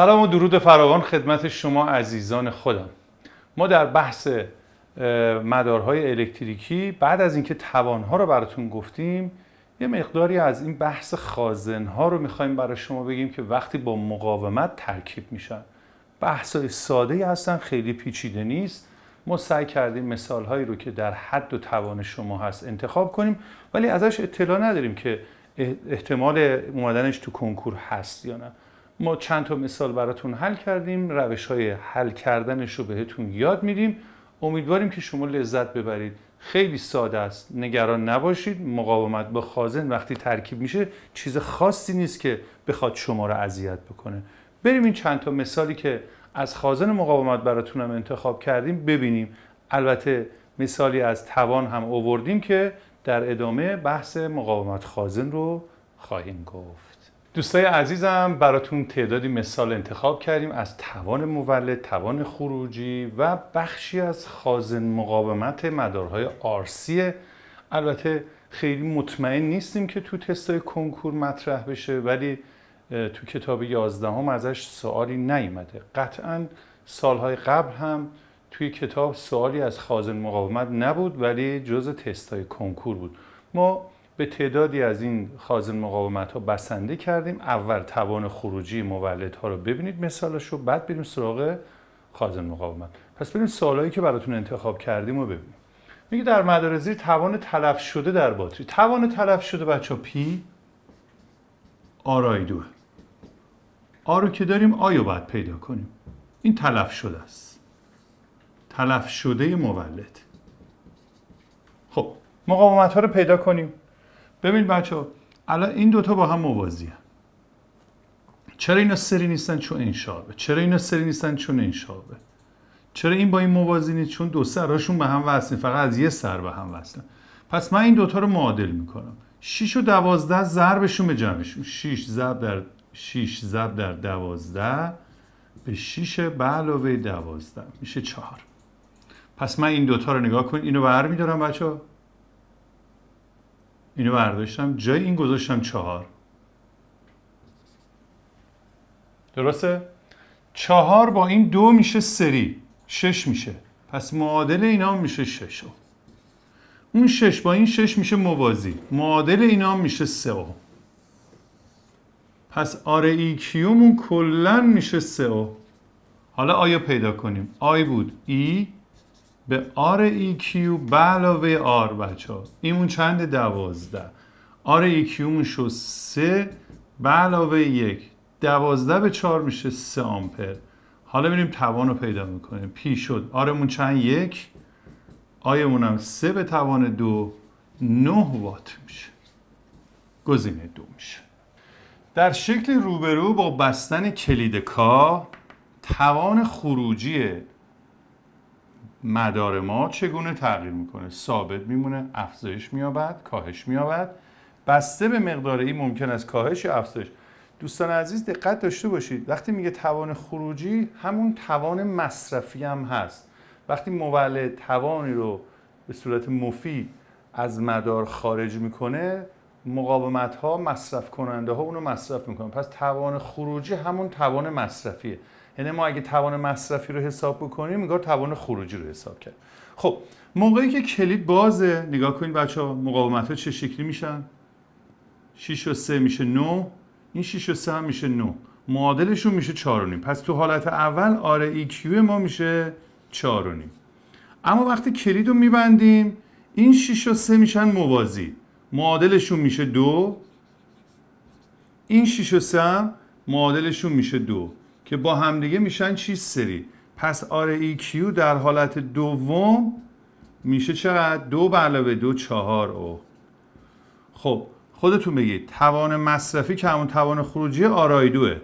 سلام و درود فراوان خدمت شما عزیزان خودم ما در بحث مدارهای الکتریکی بعد از اینکه توانها رو براتون گفتیم یه مقداری از این بحث خازنها رو میخوایم برای شما بگیم که وقتی با مقاومت ترکیب میشن بحث ساده هستن خیلی پیچیده نیست ما سعی کردیم مثال هایی رو که در حد و توان شما هست انتخاب کنیم ولی ازش اطلاع نداریم که احتمال اومدنش تو کنکور هست یا نه ما چند تا مثال براتون حل کردیم روش های حل کردنش رو بهتون یاد میدیم امیدواریم که شما لذت ببرید خیلی ساده است نگران نباشید مقاومت با خازن وقتی ترکیب میشه چیز خاصی نیست که بخواد شما رو اذیت بکنه بریم این چند تا مثالی که از خازن مقاومت براتون هم انتخاب کردیم ببینیم البته مثالی از توان هم آوردیم که در ادامه بحث مقاومت خازن رو خواهیم گفت دوستای عزیزم براتون تعدادی مثال انتخاب کردیم از توان مولد، توان خروجی و بخشی از خازن مقاومت مدارهای آرسیه. البته خیلی مطمئن نیستیم که تو تستای کنکور مطرح بشه ولی تو کتاب 11 هم ازش سوالی نیمده. قطعا سالهای قبل هم توی کتاب سوالی از خازن مقاومت نبود ولی جز تستای کنکور بود ما به تعدادی از این خازن مقاومت ها بسنده کردیم اول توان خروجی مولد ها رو ببینید مثالش رو بعد بریم سراغ خازن مقاومت پس بریم سالهایی که براتون انتخاب کردیم رو ببینیم میگه در مدار توان تلف شده در باتری توان تلف شده بچه پی آرای دوه آ که داریم آیا باید پیدا کنیم این تلف شده است تلف شده مولد خب مقاومت ها رو پیدا کنیم ببین بچه ها الان این دوتا با هم موازی هم. چرا اینا سری نیستن چون انشابه چرا اینا سری نیستن چون انشابه چرا این با این موازی نیست چون دو سرهاشون به هم وصلن فقط از یه سر به هم وصلن پس من این دوتا رو معادل میکنم 6 و 12 ضربشون به جمعشون 6 ضرب در 6 ضرب در 12 به 6 به علاوه 12 میشه 4 پس من این دوتا رو نگاه کن اینو برمیدارم بچه ها اینو برداشتم جای این گذاشتم چهار درسته؟ چهار با این دو میشه سری شش میشه پس معادل اینا میشه شش اون شش با این شش میشه موازی معادل اینا میشه سه هم. پس آر ای کیومون کلن میشه سه او حالا آیا پیدا کنیم آی بود ای به آر کیو به علاوه آر بچه ها ایمون چند دوازده آر EQ مون شد سه به علاوه یک دوازده به چهار میشه سه آمپر حالا ببینیم توان رو پیدا میکنیم پی شد آرمون چند یک آیمون هم سه به توان دو نه وات میشه گزینه دو میشه در شکل روبرو با بستن کلید کا توان خروجی مدار ما چگونه تغییر میکنه ثابت میمونه افزایش مییابد کاهش مییابد بسته به مقدار این ممکن است کاهش یا افزایش دوستان عزیز دقت داشته باشید وقتی میگه توان خروجی همون توان مصرفی هم هست وقتی مولد توانی رو به صورت مفی از مدار خارج میکنه مقاومت ها مصرف کننده ها اونو مصرف میکنن پس توان خروجی همون توان مصرفیه یعنی ما اگه توان مصرفی رو حساب بکنیم انگار توان خروجی رو حساب کرد خب موقعی که کلید بازه نگاه کنید بچه ها مقاومت ها چه شکلی میشن 6 و 3 میشه 9 این 6 و 3 هم میشه 9 معادلشون میشه 4 پس تو حالت اول آر ای کیو ما میشه 4 اما وقتی کلید رو میبندیم این 6 و 3 میشن موازی معادلشون میشه 2 این 6 و 3 هم معادلشون میشه 2 که با همدیگه میشن چیز سری پس کیو در حالت دوم میشه چقدر؟ دو به علاوه دو چهار او خب خودتون بگید توان مصرفی که همون توان خروجی آرای دوه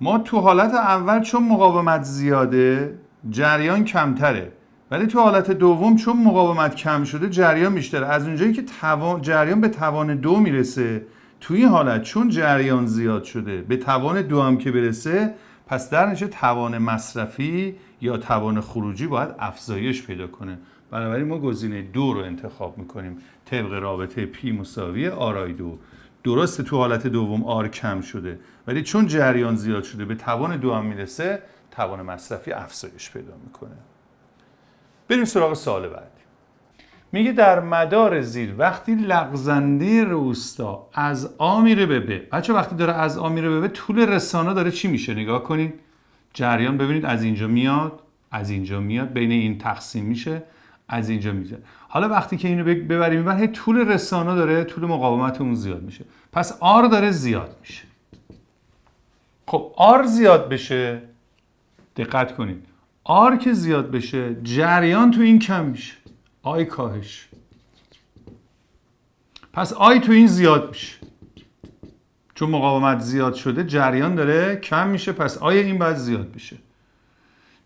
ما تو حالت اول چون مقاومت زیاده جریان کمتره ولی تو حالت دوم چون مقاومت کم شده جریان بیشتره از اونجایی که توان جریان به توان دو میرسه توی این حالت چون جریان زیاد شده به توان دو هم که برسه پس در نشه توان مصرفی یا توان خروجی باید افزایش پیدا کنه بنابراین ما گزینه دو رو انتخاب میکنیم طبق رابطه پی مساوی آرای دو درسته تو حالت دوم آر کم شده ولی چون جریان زیاد شده به توان دو هم میرسه توان مصرفی افزایش پیدا میکنه بریم سراغ سال بعدی میگه در مدار زیر وقتی لغزنده روستا از آ میره به ب بچه وقتی داره از آ میره به ب طول رسانه داره چی میشه نگاه کنید جریان ببینید از اینجا میاد از اینجا میاد بین این تقسیم میشه از اینجا میشه حالا وقتی که اینو ببریم بر هی طول رسانه داره طول مقاومت اون زیاد میشه پس آر داره زیاد میشه خب آر زیاد بشه دقت کنید آر که زیاد بشه جریان تو این کم میشه آی کاهش پس آی تو این زیاد میشه چون مقاومت زیاد شده جریان داره کم میشه پس آی این باید زیاد میشه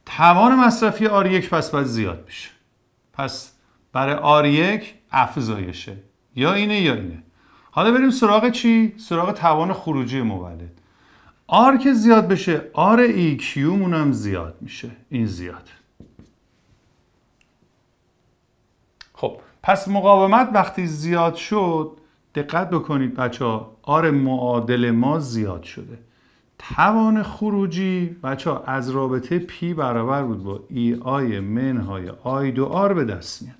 توان مصرفی آر یک پس باید زیاد میشه پس برای آر یک افزایشه یا اینه یا اینه حالا بریم سراغ چی؟ سراغ توان خروجی مولد آر که زیاد بشه آر ای کیو هم زیاد میشه این زیاد خب پس مقاومت وقتی زیاد شد دقت بکنید بچه ها آر معادل ما زیاد شده توان خروجی بچه ها از رابطه پی برابر بود با ای آی منهای آی دو آر به دست میاد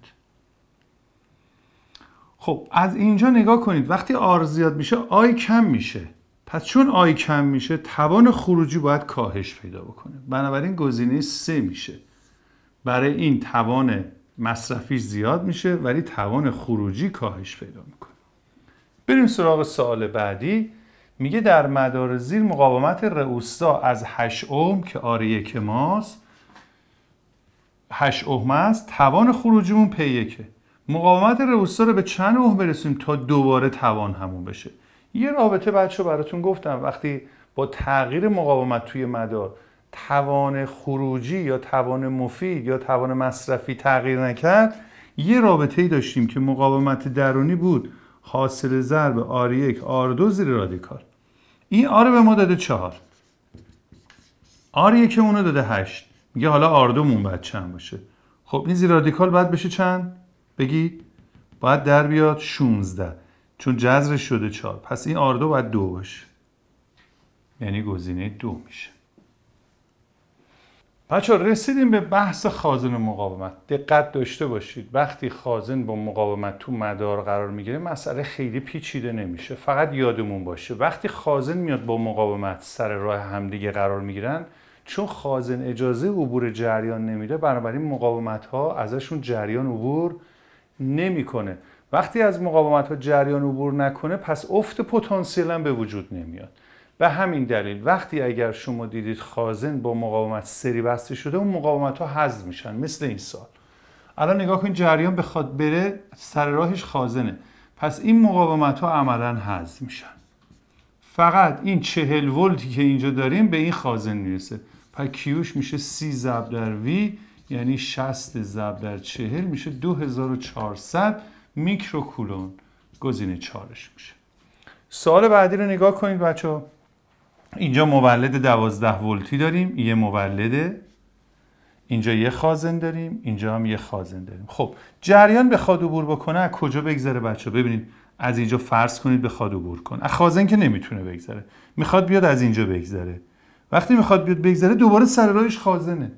خب از اینجا نگاه کنید وقتی آر زیاد میشه آی کم میشه پس چون آی کم میشه توان خروجی باید کاهش پیدا بکنه بنابراین گزینه سه میشه برای این توان مصرفیش زیاد میشه ولی توان خروجی کاهش پیدا میکنه بریم سراغ سوال بعدی میگه در مدار زیر مقاومت رئوستا از 8 اوم که آره یک ماست 8 اوم است توان خروجیمون پی یکه مقاومت رئوستا رو به چند اوم برسیم تا دوباره توان همون بشه یه رابطه بچه براتون گفتم وقتی با تغییر مقاومت توی مدار توان خروجی یا توان مفید یا توان مصرفی تغییر نکرد یه رابطه ای داشتیم که مقاومت درونی بود حاصل ضرب آر یک آر دو زیر رادیکال این آر به ما داده چهار آر یک اونو داده هشت میگه حالا آر دومون باید چند باشه خب این زیر رادیکال باید بشه چند؟ بگید باید در بیاد 16 چون جذرش شده چهار پس این آر دو باید دو باشه یعنی گزینه دو میشه بچه رسیدیم به بحث خازن و مقاومت دقت داشته باشید وقتی خازن با مقاومت تو مدار قرار میگیره مسئله خیلی پیچیده نمیشه فقط یادمون باشه وقتی خازن میاد با مقاومت سر راه همدیگه قرار میگیرن چون خازن اجازه عبور جریان نمیده بنابراین مقاومت ها ازشون جریان عبور نمیکنه وقتی از مقاومت ها جریان عبور نکنه پس افت هم به وجود نمیاد به همین دلیل وقتی اگر شما دیدید خازن با مقاومت سری بسته شده اون مقاومت ها حذف میشن مثل این سال الان نگاه کنید جریان بخواد بره سر راهش خازنه پس این مقاومت ها عملا حذف میشن فقط این چهل ولتی که اینجا داریم به این خازن میرسه پس کیوش میشه سی ضرب در وی یعنی 60 ضرب در چهل میشه 2400 میکرو کولون گزینه چارش میشه سال بعدی رو نگاه کنید بچه اینجا مولد 12 ولتی داریم یه مولده اینجا یه خازن داریم اینجا هم یه خازن داریم خب جریان به عبور بکنه از کجا بگذره بچه ببینید از اینجا فرض کنید به عبور کنه از خازن که نمیتونه بگذره میخواد بیاد از اینجا بگذره وقتی میخواد بیاد بگذره دوباره سر راهش خازنه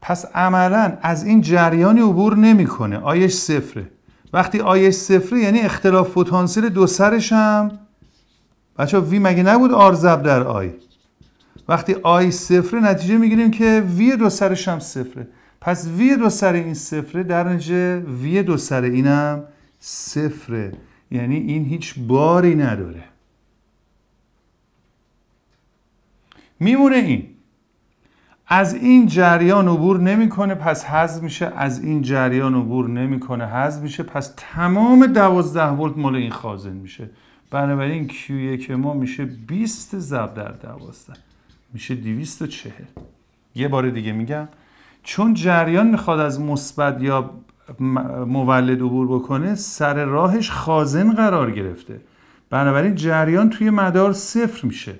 پس عملا از این جریانی عبور نمیکنه آیش صفره وقتی آیش صفره یعنی اختلاف پتانسیل دو سرش هم بچه وی مگه نبود آر زب در آی وقتی آی صفره نتیجه میگیریم که وی دو سرش هم صفره پس وی دو سر این صفره در نتیجه وی دو سر اینم صفره یعنی این هیچ باری نداره میمونه این از این جریان عبور نمیکنه پس حذف میشه از این جریان عبور نمیکنه حذف میشه پس تمام دوازده ولت مال این خازن میشه بنابراین Q1 ما میشه 20 ضرب در 12 میشه 240 یه بار دیگه میگم چون جریان میخواد از مثبت یا مولد عبور بکنه سر راهش خازن قرار گرفته بنابراین جریان توی مدار صفر میشه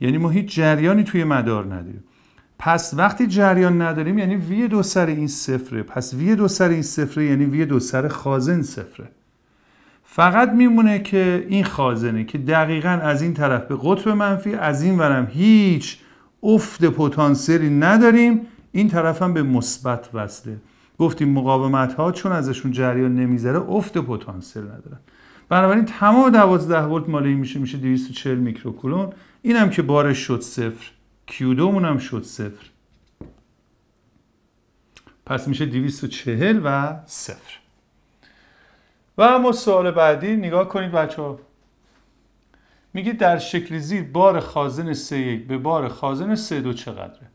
یعنی ما هیچ جریانی توی مدار نداریم پس وقتی جریان نداریم یعنی وی دو سر این صفره پس وی دو سر این صفره یعنی وی دو سر خازن صفره فقط میمونه که این خازنه که دقیقا از این طرف به قطب منفی از این ورم هیچ افت پتانسیلی نداریم این طرف هم به مثبت وصله گفتیم مقاومت ها چون ازشون جریان نمیذاره افت پتانسیل ندارن بنابراین تمام 12 ولت مال این میشه میشه 240 میکروکولون اینم که بارش شد صفر Q2 هم شد صفر پس میشه 240 و صفر و اما سوال بعدی نگاه کنید بچه ها میگه در شکل زیر بار خازن یک به بار خازن دو چقدره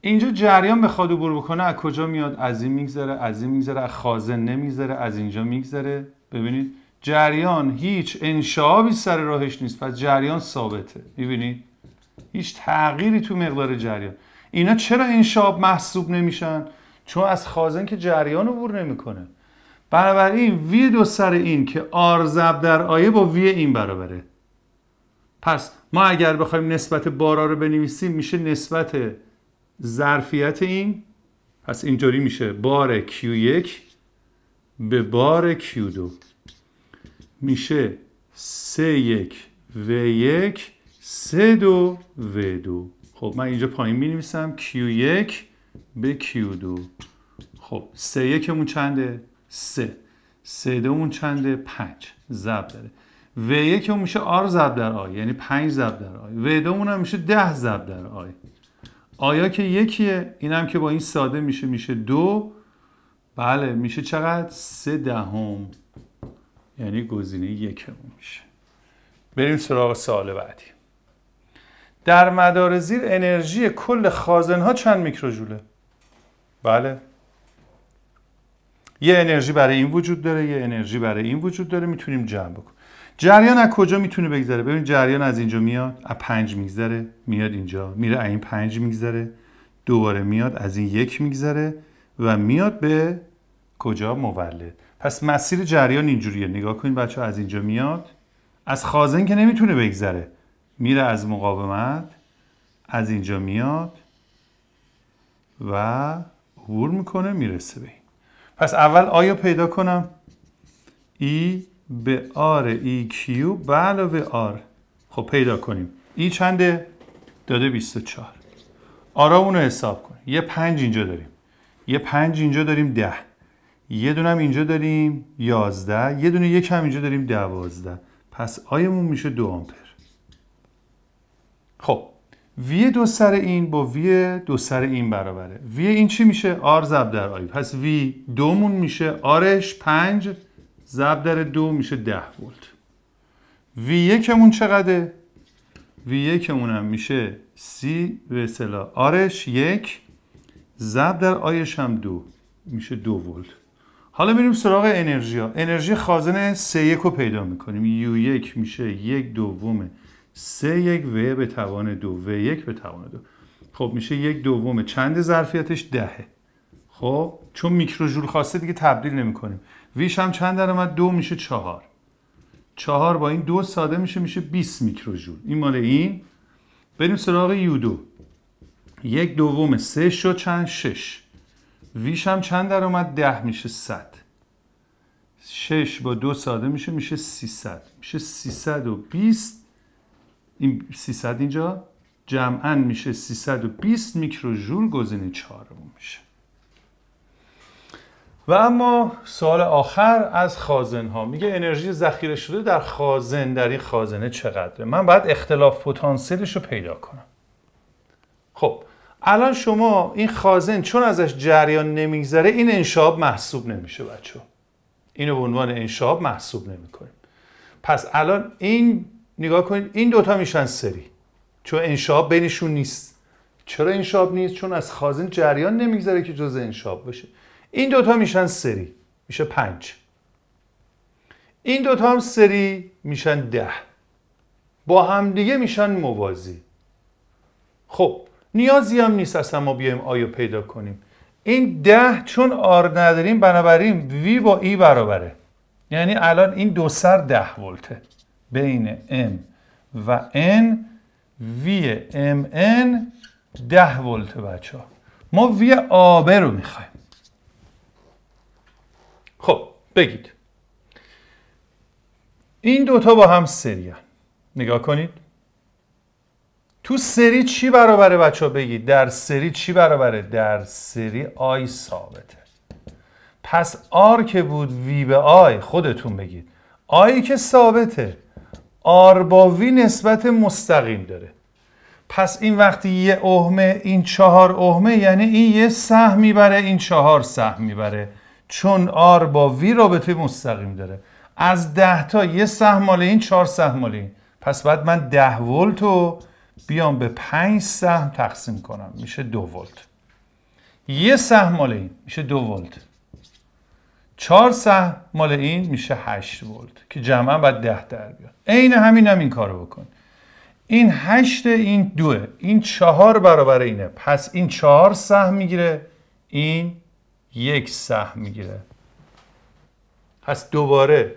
اینجا جریان بخواد عبور بکنه از کجا میاد از این میگذره از این میگذره از خازن نمیگذره از اینجا میگذره ببینید جریان هیچ انشابی سر راهش نیست پس جریان ثابته میبینید هیچ تغییری تو مقدار جریان اینا چرا انشاب محسوب نمیشن چون از خازن که جریان عبور نمیکنه بنابراین وی دو سر این که آر زب در آیه با وی این برابره پس ما اگر بخوایم نسبت بارا رو بنویسیم میشه نسبت ظرفیت این پس اینجوری میشه بار Q1 به بار Q2 میشه سه 1 V1 c 2 V2 خب من اینجا پایین مینویسم نویسم Q1 به Q2 خب C1 یکمون چنده؟ سه سه دومون اون چنده پنج زب داره و یک اون میشه آر زب در آی یعنی پنج زب در آی و دو اون هم میشه ده زب در آی آیا که یکیه این هم که با این ساده میشه میشه دو بله میشه چقدر سه دهم یعنی گزینه یکمون میشه بریم سراغ سال بعدی در مدار زیر انرژی کل خازن ها چند میکروژوله بله یه انرژی برای این وجود داره یه انرژی برای این وجود داره میتونیم جمع بکنیم جریان از کجا میتونه بگذره ببین جریان از اینجا میاد از پنج میگذره میاد اینجا میره از این پنج میگذره دوباره میاد از این یک میگذره و میاد به کجا مولد پس مسیر جریان اینجوریه نگاه کنید بچه از اینجا میاد از خازن که نمیتونه بگذره میره از مقاومت از اینجا میاد و عبور میکنه میرسه به پس اول آیا پیدا کنم ای به آر ای کیو بله، به علاوه آر خب پیدا کنیم ای چنده داده 24 آرا رو حساب کنیم یه پنج اینجا داریم یه پنج اینجا داریم ده یه هم اینجا داریم یازده یه دونه یک هم اینجا داریم دوازده پس آیمون میشه دو آمپر خب وی دو سر این با وی دو سر این برابره وی این چی میشه آر زبدر در آی پس وی دومون میشه آرش پنج ضرب در دو میشه ده ولت وی یکمون چقدره وی یکمون هم میشه سی به سلا. آرش یک ضب در آیش هم دو میشه دو ولت حالا میریم سراغ انرژی ها انرژی خازن سه یک رو پیدا میکنیم یو یک میشه یک دومه سه یک و به توان دو و یک به توان دو خب میشه یک دوم چند ظرفیتش دهه خب چون میکرو جول خواسته دیگه تبدیل نمی کنیم ویش هم چند در اومد دو میشه چهار چهار با این دو ساده میشه میشه 20 میکرو جول این مال این بریم سراغ یو دو یک دوم سه شد چند شش ویش هم چند در اومد ده میشه صد شش با دو ساده میشه میشه 300 میشه و بیست این 300 اینجا جمعا میشه 320 میکرو جول گزینه 4 میشه و اما سال آخر از خازن ها میگه انرژی ذخیره شده در خازن در این خازنه چقدره من باید اختلاف پتانسیلش رو پیدا کنم خب الان شما این خازن چون ازش جریان نمیگذره این انشاب محسوب نمیشه بچه اینو به عنوان انشاب محسوب نمیکنیم پس الان این نگاه کنید این دوتا میشن سری چون انشاب بینشون نیست چرا انشاب نیست چون از خازن جریان نمیگذره که جز انشاب باشه این دوتا میشن سری میشه پنج این دوتا هم سری میشن ده با همدیگه میشن موازی خب نیازی هم نیست اصلا ما بیایم آیا پیدا کنیم این ده چون آر نداریم بنابراین وی با ای برابره یعنی الان این دو سر ده ولته بین M و N وی N 10 ولت بچه ها ما وی آبه رو میخوایم خب بگید این دوتا با هم سری نگاه کنید تو سری چی برابره بچه ها بگید در سری چی برابره در سری آی ثابته پس آر که بود وی به آی خودتون بگید آی که ثابته آر با نسبت مستقیم داره پس این وقتی یه اهمه این چهار اهمه یعنی این یه سهم میبره این چهار سهم میبره چون آر با وی رابطه مستقیم داره از ده تا یه سهم مال این چهار سهم مال این پس بعد من ده ولت رو بیام به پنج سهم تقسیم کنم میشه دو ولت یه سهم مال این میشه دو ولت 4 سهم مال این میشه 8 ولت که جمعا بعد 10 در بیاد عین همین هم این کارو بکن این 8 این 2 این 4 برابر اینه پس این 4 سهم میگیره این یک سهم میگیره پس دوباره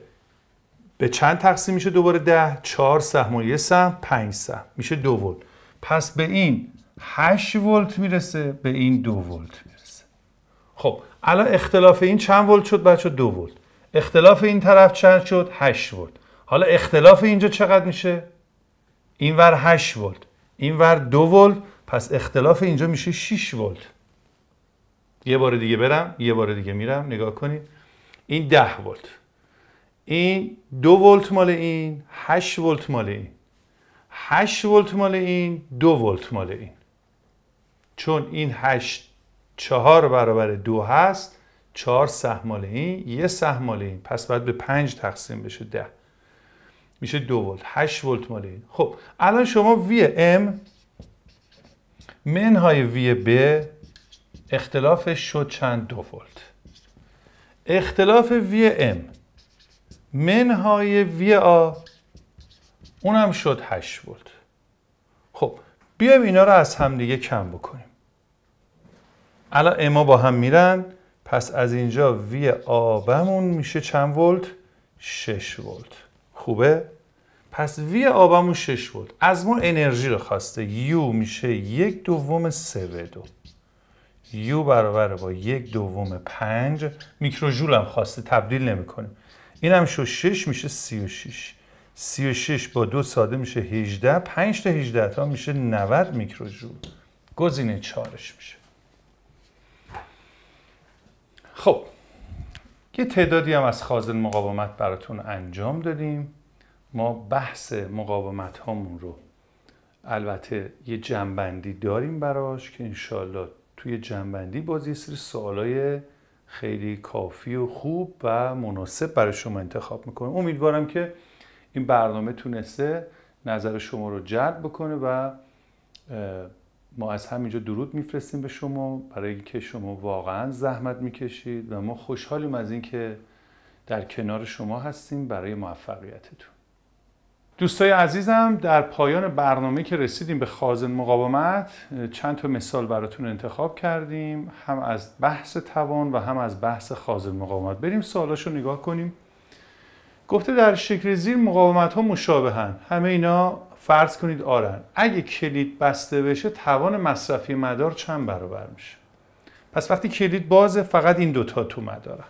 به چند تقسیم میشه دوباره ده چهار سهم و یه سهم پنج سهم میشه دو ولت پس به این 8 ولت میرسه به این دو ولت خب الان اختلاف این چند ولت شد بچه دو ولت اختلاف این طرف چند شد 8 ولت حالا اختلاف اینجا چقدر میشه این ور 8 ولت این ور دو ولت پس اختلاف اینجا میشه 6 ولت یه بار دیگه برم یه بار دیگه میرم نگاه کنید این 10 ولت این دو ولت مال این 8 ولت مال این 8 ولت مال این دو ولت مال این چون این 8 چهار برابر دو هست چهار سهمال این یه سهمال این پس باید به پنج تقسیم بشه ده میشه دو ولت هشت ولت مال این خب الان شما وی ام منهای وی ب اختلافش شد چند دو ولت اختلاف وی ام منهای وی آ اونم شد هشت ولت خب بیایم اینا رو از همدیگه کم بکنیم الان اما با هم میرن پس از اینجا وی آبمون میشه چند ولت 6 ولت خوبه پس وی آبمون 6 ولت از ما انرژی رو خواسته یو میشه یک دوم سه به دو یو برابر با یک دوم پنج میکروژول هم خواسته تبدیل نمیکنه. این هم شو 6 میشه 36 36 با دو ساده میشه 18 5 تا 18 تا میشه 90 میکروژول گزینه چارش میشه خب یه تعدادی هم از خازن مقاومت براتون انجام دادیم ما بحث مقاومت هامون رو البته یه جنبندی داریم براش که انشالله توی جنبندی باز یه سری سوالای خیلی کافی و خوب و مناسب برای شما انتخاب میکنم امیدوارم که این برنامه تونسته نظر شما رو جلب بکنه و ما از همینجا درود میفرستیم به شما برای اینکه شما واقعا زحمت میکشید و ما خوشحالیم از اینکه در کنار شما هستیم برای موفقیتتون دوستای عزیزم در پایان برنامه که رسیدیم به خازن مقاومت چند تا مثال براتون انتخاب کردیم هم از بحث توان و هم از بحث خازن مقاومت بریم سوالاشو نگاه کنیم گفته در شکل زیر مقاومت ها مشابهن همه اینا فرض کنید آرن اگه کلید بسته بشه توان مصرفی مدار چند برابر میشه پس وقتی کلید بازه فقط این دوتا تو مدارن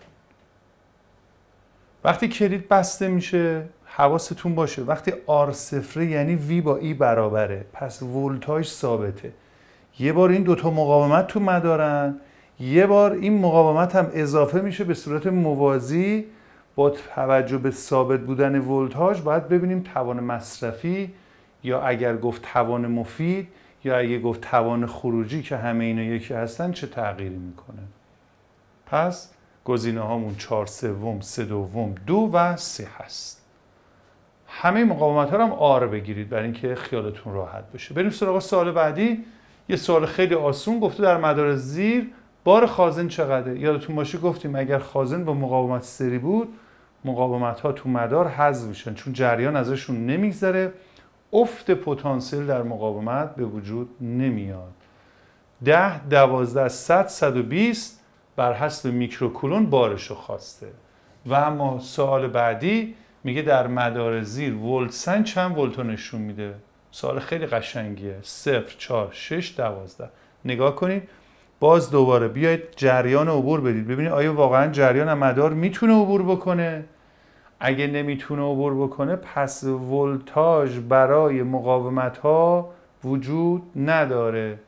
وقتی کلید بسته میشه حواستون باشه وقتی آر صفره یعنی وی با ای برابره پس ولتاژ ثابته یه بار این دوتا مقاومت تو مدارن یه بار این مقاومت هم اضافه میشه به صورت موازی با توجه به ثابت بودن ولتاژ باید ببینیم توان مصرفی یا اگر گفت توان مفید یا اگه گفت توان خروجی که همه اینا یکی هستن چه تغییری میکنه پس گزینه هامون چهار سوم سه دوم دو و سه هست همه مقاومت ها رو هم آر بگیرید برای اینکه خیالتون راحت بشه بریم سراغ سال بعدی یه سوال خیلی آسون گفته در مدار زیر بار خازن چقدره یادتون باشه گفتیم اگر خازن با مقاومت سری بود مقاومت ها تو مدار حذف میشن چون جریان ازشون نمیگذره افت پتانسیل در مقاومت به وجود نمیاد 10 12 100 120 بر حسب میکروکولون بارشو خواسته و اما سوال بعدی میگه در مدار زیر ولتسن چند ولتو نشون میده سوال خیلی قشنگیه 0 4 6 12 نگاه کنید باز دوباره بیاید جریان عبور بدید ببینید آیا واقعا جریان مدار میتونه عبور بکنه اگه نمیتونه عبور بکنه پس ولتاژ برای مقاومت ها وجود نداره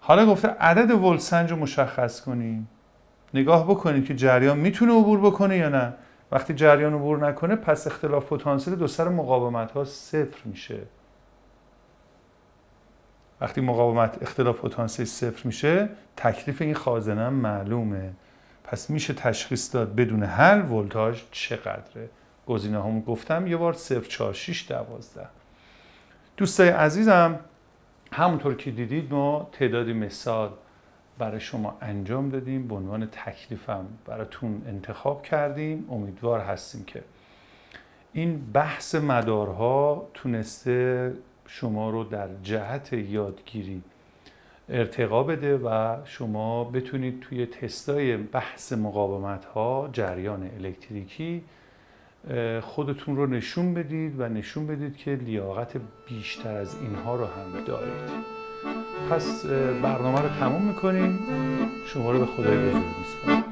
حالا گفته عدد ولسنج رو مشخص کنیم نگاه بکنید که جریان میتونه عبور بکنه یا نه وقتی جریان عبور نکنه پس اختلاف پتانسیل دو سر مقاومت ها صفر میشه وقتی مقاومت اختلاف پتانسیل صفر میشه تکلیف این خازنه معلومه پس میشه تشخیص داد بدون هر ولتاژ چقدره گزینه هم گفتم یه بار 0 4 6 12 دوستای عزیزم همونطور که دیدید ما تعدادی مثال برای شما انجام دادیم به عنوان تکلیفم براتون انتخاب کردیم امیدوار هستیم که این بحث مدارها تونسته شما رو در جهت یادگیری ارتقا بده و شما بتونید توی تستای بحث مقاومت ها جریان الکتریکی خودتون رو نشون بدید و نشون بدید که لیاقت بیشتر از اینها رو هم دارید پس برنامه رو تموم میکنیم شما رو به خدای بزرگ میسپارم